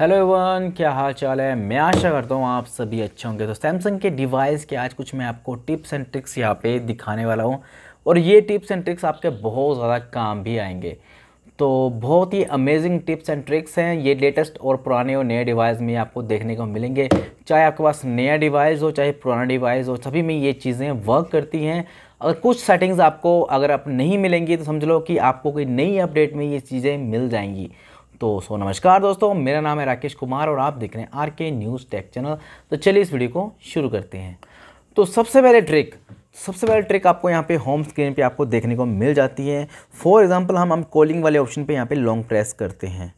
hello Avon क्या हाल चाल है मैं आशा करता हूँ आप सभी अच्छे होंगे तो सैमसंग के डिवाइस के आज कुछ मैं आपको टिप्स एंड ट्रिक्स यहाँ पे दिखाने वाला हूँ और ये टिप्स एंड ट्रिक्स आपके बहुत ज़्यादा काम भी आएंगे तो बहुत ही अमेजिंग टिप्स एंड ट्रिक्स हैं ये लेटेस्ट और पुराने और नए डिवाइस में आपको देखने को मिलेंगे चाहे आपके पास नया डिवाइस हो चाहे पुराना डिवाइस हो सभी में ये चीज़ें वर्क करती हैं अगर कुछ सेटिंग्स आपको अगर आप नहीं मिलेंगी तो समझ लो कि आपको कोई नई अपडेट में ये चीज़ें मिल जाएंगी तो सो नमस्कार दोस्तों मेरा नाम है राकेश कुमार और आप देख रहे हैं आर के न्यूज़ टेक चैनल तो चलिए इस वीडियो को शुरू करते हैं तो सबसे पहले ट्रिक सबसे पहले ट्रिक आपको यहाँ पे होम स्क्रीन पे आपको देखने को मिल जाती है फॉर एग्जांपल हम हम कॉलिंग वाले ऑप्शन पे यहाँ पे लॉन्ग प्रेस करते हैं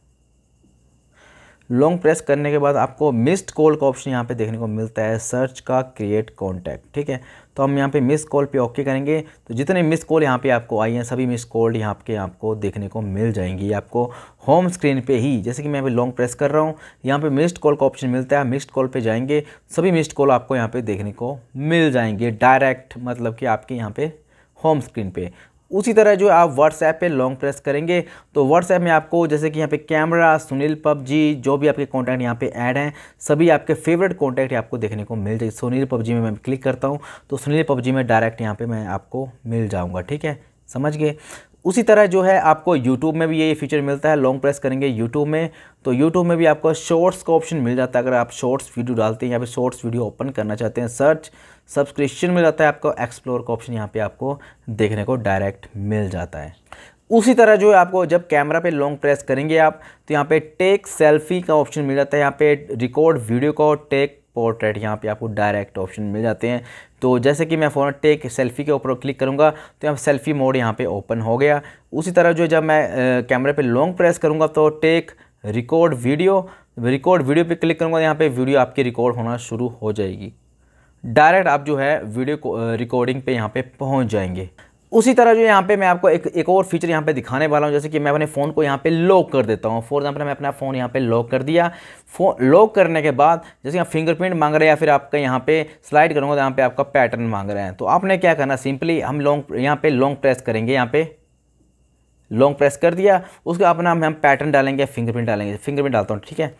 लॉन्ग प्रेस करने के बाद आपको मिस्ड कॉल का ऑप्शन यहाँ पे देखने को मिलता है सर्च का क्रिएट कॉन्टैक्ट ठीक है तो हम यहाँ पे मिस कॉल पे ओके करेंगे तो जितने मिस कॉल यहाँ पे आपको आई हैं सभी मिस कॉल यहाँ पे आपको देखने को मिल जाएंगी आपको होम स्क्रीन पे ही जैसे कि मैं अभी लॉन्ग प्रेस कर रहा हूँ यहाँ पे मिस्ड कॉल का ऑप्शन मिलता है मिस्ड कॉल पे जाएंगे सभी मिस्ड कॉल आपको यहाँ पे देखने को मिल जाएंगे डायरेक्ट मतलब कि आपके यहाँ पे होम स्क्रीन पे उसी तरह जो आप व्हाट्सएप पे लॉन्ग प्रेस करेंगे तो व्हाट्सएप में आपको जैसे कि यहाँ पे कैमरा सुनील पबजी जो भी आपके कॉन्टैक्ट यहाँ पे ऐड हैं सभी आपके फेवरेट कॉन्टैक्ट आपको देखने को मिल जाएगी सुनील पबजी में मैं क्लिक करता हूँ तो सुनील पबजी में डायरेक्ट यहाँ पर मैं आपको मिल जाऊँगा ठीक है समझ गए उसी तरह जो है आपको YouTube में भी ये फीचर मिलता है लॉन्ग प्रेस करेंगे YouTube में तो YouTube में भी आपको शॉर्ट्स का ऑप्शन मिल जाता है अगर आप शॉर्ट्स वीडियो डालते हैं या फिर शॉर्ट्स वीडियो ओपन करना चाहते हैं सर्च सब्सक्रिप्शन मिल जाता है आपको एक्सप्लोर का ऑप्शन यहाँ पे आपको देखने को डायरेक्ट मिल जाता है उसी तरह जो है आपको जब कैमरा पे लॉन्ग प्रेस करेंगे आप तो यहाँ पे टेक सेल्फी का ऑप्शन मिल जाता है यहाँ पे रिकॉर्ड वीडियो का टेक पोर्ट्रेट यहाँ पे आपको डायरेक्ट ऑप्शन मिल जाते हैं तो जैसे कि मैं फोन टेक सेल्फी के ऊपर क्लिक करूँगा तो यहाँ सेल्फी मोड यहाँ पे ओपन हो गया उसी तरह जो जब मैं कैमरे पे लॉन्ग प्रेस करूँगा तो take record video record video पे क्लिक करूँगा तो यहाँ पे वीडियो आपकी रिकॉर्ड होना शुरू हो जाएगी डायरेक्ट आप जो है वीडियो रिकॉर्डिंग पे यहाँ पे पहुँच जाएंगे उसी तरह जो यहाँ पे मैं आपको एक एक और फीचर यहाँ पे दिखाने वाला हूँ जैसे कि मैं अपने फ़ोन को यहाँ पे लॉक कर देता हूँ फॉर एग्जांपल मैं अपना फ़ोन यहाँ पे लॉक कर दिया फोन लॉक करने के बाद जैसे यहाँ फिंगरप्रिंट मांग रहे हैं या फिर आपका यहाँ पे स्लाइड करूँगा तो यहाँ पे आपका पैटर्न मांग रहे हैं तो आपने क्या करना सिंपली हम लॉन्ग यहाँ पे लॉन्ग प्रेस करेंगे यहाँ पे लॉन्ग प्रेस कर दिया उसके अपना हम पैटर्न डालेंगे फिंगरप्रिंट डालेंगे फिंगरप्रिंट डालता हूँ ठीक है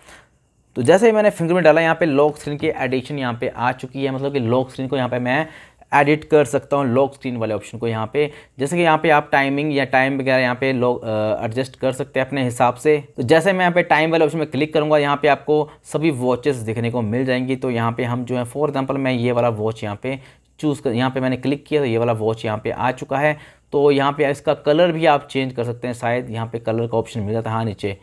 तो जैसे ही मैंने फिंगरप्रिंट डाला यहाँ पे लॉक स्क्रीन की एडिशन यहाँ पे आ चुकी है मतलब कि लॉक स्क्रीन को यहाँ पे मैं एडिट कर सकता हूँ लॉक स्क्रीन वाले ऑप्शन को यहाँ पे जैसे कि यहाँ पे आप टाइमिंग या टाइम वगैरह यहाँ पे लॉक एडजस्ट कर सकते हैं अपने हिसाब से तो जैसे मैं यहाँ पे टाइम वाले ऑप्शन में क्लिक करूँगा यहाँ पे आपको सभी वॉचेस देखने को मिल जाएंगी तो यहाँ पे हम जो है फॉर एग्जाम्पल मैं ये वाला वॉच यहाँ पे चूज़ कर यहाँ पे मैंने क्लिक किया तो ये वाला वॉच यहाँ पे आ चुका है तो यहाँ पे इसका कलर भी आप चेंज कर सकते हैं शायद यहाँ पे कलर का ऑप्शन मिल जाता है हाँ नीचे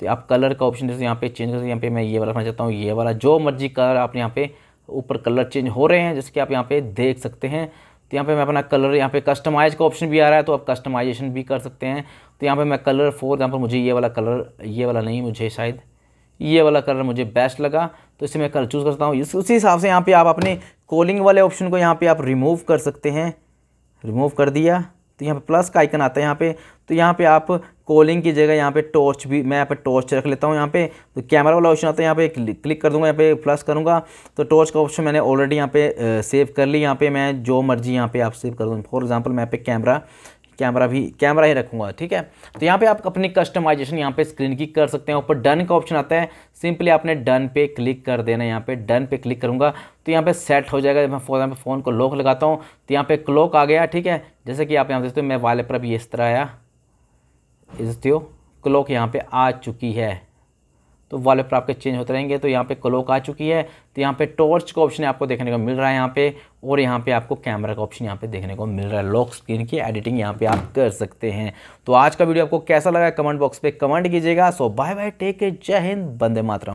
तो आप कलर का ऑप्शन जैसे यहाँ पे चेंज कर सकते यहाँ पे मैं ये वाला रखना चाहता हूँ ये वाला जो मर्जी कलर आप यहाँ पे ऊपर कलर चेंज हो रहे हैं जैसे कि आप यहाँ पे देख सकते हैं तो यहाँ पे मैं अपना कलर यहाँ पे कस्टमाइज का ऑप्शन भी आ रहा है तो आप कस्टमाइजेशन भी कर सकते हैं तो यहाँ पर मैं कलर फोर यहाँ पर मुझे ये वाला कलर ये वाला नहीं मुझे शायद ये वाला कलर मुझे बेस्ट लगा तो इसे मैं कलर चूज़ करता हूँ इस उसी हिसाब से यहाँ पर आप अपने कॉलिंग वाले ऑप्शन को यहाँ पर आप रिमूव कर सकते हैं रिमूव कर दिया तो यहाँ पे प्लस का आइकन आता है यहाँ पे तो यहाँ पे आप कॉलिंग की जगह यहाँ पे टॉर्च भी मैं यहाँ पे टॉर्च रख लेता हूँ यहाँ पे तो कैमरा वाला ऑप्शन आता है यहाँ पे क्लिक कर दूंगा यहाँ पे प्लस करूँगा तो टॉर्च का ऑप्शन मैंने ऑलरेडी यहाँ पे सेव कर ली यहाँ पे मैं जो मर्जी यहाँ पे आप सेव कर दूँ फॉर एग्जाम्पल मैं यहाँ पे कैमरा कैमरा भी कैमरा ही रखूँगा ठीक है तो यहाँ पर आप अपनी कस्टमाइजेशन यहाँ पर स्क्रीन की कर सकते हैं ऊपर डन का ऑप्शन आता है सिंपली आपने डन पे क्लिक कर देना यहाँ पे डन पे क्लिक करूँगा तो यहाँ पे सेट हो जाएगा जब मैं फॉर एग्जाम्पल फ़ोन को लॉक लगाता हूँ तो यहाँ पे क्लॉक आ गया ठीक है जैसे कि आप यहाँ देखते हो मैं वाले पर अभी इस तरह आया इज्तियो क्लोक यहाँ पे आ चुकी है तो वॉलपेपर आपके चेंज होते रहेंगे तो यहाँ पे क्लोक आ चुकी है तो यहाँ पे टॉर्च का ऑप्शन आपको देखने को मिल रहा है यहाँ पे और यहाँ पे आपको कैमरा का ऑप्शन यहाँ पे देखने को मिल रहा है लॉक स्क्रीन की एडिटिंग यहाँ पे आप कर सकते हैं तो आज का वीडियो आपको कैसा लगा कमेंट बॉक्स पे कमेंट कीजिएगा so bye bye take care जय हिंद बंदे मातरम